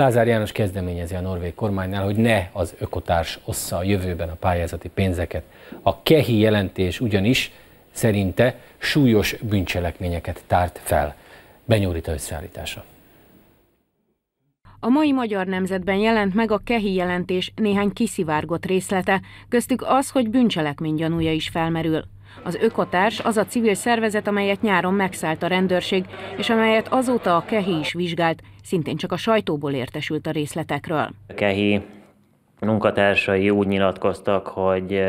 Lázár János kezdeményezi a norvég kormánynál, hogy ne az ökotárs ossza a jövőben a pályázati pénzeket. A kehi jelentés ugyanis szerinte súlyos bűncselekményeket tárt fel. Benyúrita összeállítása. A mai magyar nemzetben jelent meg a kehi jelentés néhány kiszivárgott részlete, köztük az, hogy bűncselekmény gyanúja is felmerül. Az Ökotárs az a civil szervezet, amelyet nyáron megszállt a rendőrség, és amelyet azóta a Kehi is vizsgált, szintén csak a sajtóból értesült a részletekről. A Kehi munkatársai úgy nyilatkoztak, hogy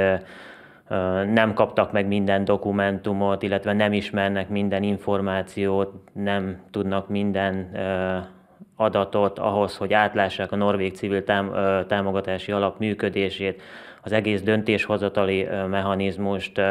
nem kaptak meg minden dokumentumot, illetve nem ismernek minden információt, nem tudnak minden adatot ahhoz, hogy átlássák a norvég civil támogatási alap működését, az egész döntéshozatali mechanizmust,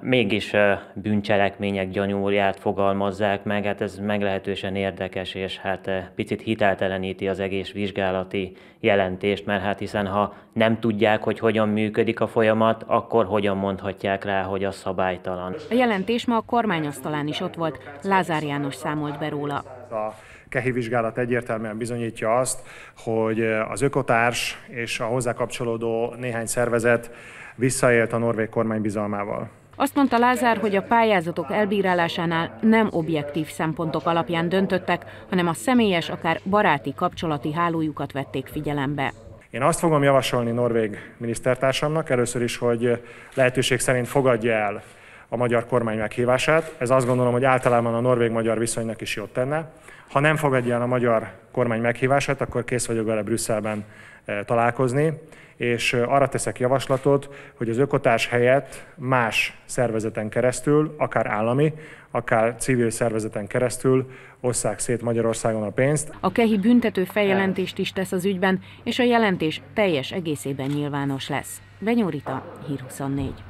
mégis bűncselekmények gyanúját fogalmazzák meg, hát ez meglehetősen érdekes, és hát picit hitelteleníti az egész vizsgálati jelentést, mert hát hiszen ha nem tudják, hogy hogyan működik a folyamat, akkor hogyan mondhatják rá, hogy a szabálytalan. A jelentés ma a kormányasztalán is ott volt, Lázár János számolt be róla. A kehi vizsgálat egyértelműen bizonyítja azt, hogy az ökotárs és a hozzá kapcsolódó néhány szervezet visszaélt a norvég kormány bizalmával. Azt mondta Lázár, hogy a pályázatok elbírálásánál nem objektív szempontok alapján döntöttek, hanem a személyes, akár baráti kapcsolati hálójukat vették figyelembe. Én azt fogom javasolni norvég minisztertársamnak először is, hogy lehetőség szerint fogadja el a magyar kormány meghívását. Ez azt gondolom, hogy általában a norvég-magyar viszonynak is jót tenne. Ha nem fogadja el a magyar kormány meghívását, akkor kész vagyok vele Brüsszelben eh, találkozni, és eh, arra teszek javaslatot, hogy az ökotárs helyett más szervezeten keresztül, akár állami, akár civil szervezeten keresztül osszák szét Magyarországon a pénzt. A KEHI büntető feljelentést is tesz az ügyben, és a jelentés teljes egészében nyilvános lesz. Benyúrita, Hír 24.